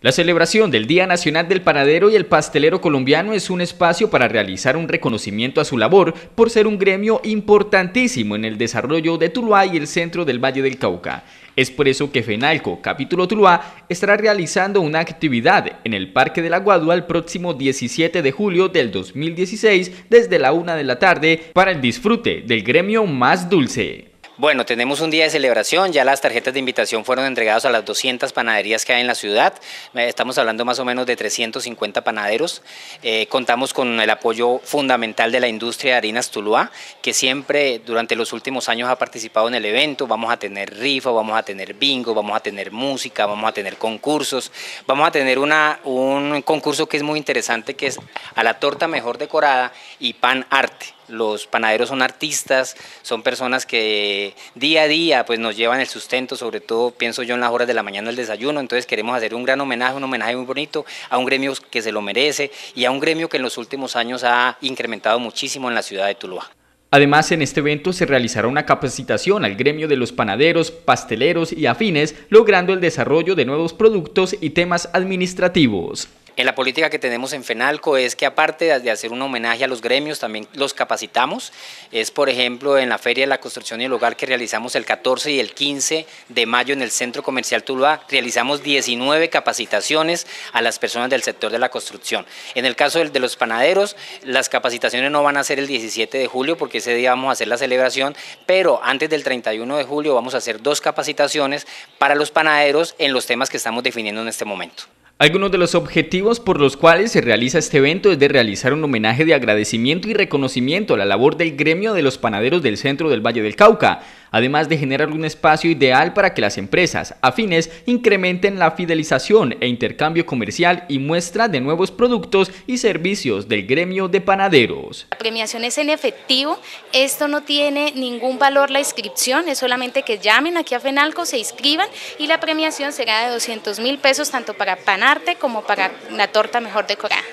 La celebración del Día Nacional del Panadero y el Pastelero Colombiano es un espacio para realizar un reconocimiento a su labor por ser un gremio importantísimo en el desarrollo de Tuluá y el centro del Valle del Cauca. Es por eso que FENALCO Capítulo Tuluá estará realizando una actividad en el Parque de la Guadua el próximo 17 de julio del 2016 desde la una de la tarde para el disfrute del gremio más dulce. Bueno, tenemos un día de celebración, ya las tarjetas de invitación fueron entregadas a las 200 panaderías que hay en la ciudad, eh, estamos hablando más o menos de 350 panaderos, eh, contamos con el apoyo fundamental de la industria de harinas Tuluá, que siempre durante los últimos años ha participado en el evento, vamos a tener rifa, vamos a tener bingo, vamos a tener música, vamos a tener concursos, vamos a tener un concurso que es muy interesante, que es a la torta mejor decorada y pan arte los panaderos son artistas, son personas que día a día pues nos llevan el sustento, sobre todo pienso yo en las horas de la mañana del desayuno, entonces queremos hacer un gran homenaje, un homenaje muy bonito a un gremio que se lo merece y a un gremio que en los últimos años ha incrementado muchísimo en la ciudad de Tuluá. Además, en este evento se realizará una capacitación al gremio de los panaderos, pasteleros y afines, logrando el desarrollo de nuevos productos y temas administrativos. En la política que tenemos en FENALCO es que aparte de hacer un homenaje a los gremios, también los capacitamos. Es, por ejemplo, en la Feria de la Construcción y el Hogar que realizamos el 14 y el 15 de mayo en el Centro Comercial Tuluá, realizamos 19 capacitaciones a las personas del sector de la construcción. En el caso de los panaderos, las capacitaciones no van a ser el 17 de julio porque ese día vamos a hacer la celebración, pero antes del 31 de julio vamos a hacer dos capacitaciones para los panaderos en los temas que estamos definiendo en este momento. Algunos de los objetivos por los cuales se realiza este evento es de realizar un homenaje de agradecimiento y reconocimiento a la labor del gremio de los panaderos del centro del Valle del Cauca, además de generar un espacio ideal para que las empresas afines incrementen la fidelización e intercambio comercial y muestra de nuevos productos y servicios del gremio de panaderos. La premiación es en efectivo, esto no tiene ningún valor la inscripción, es solamente que llamen aquí a FENALCO, se inscriban y la premiación será de 200 mil pesos tanto para Panarte como para la torta mejor decorada.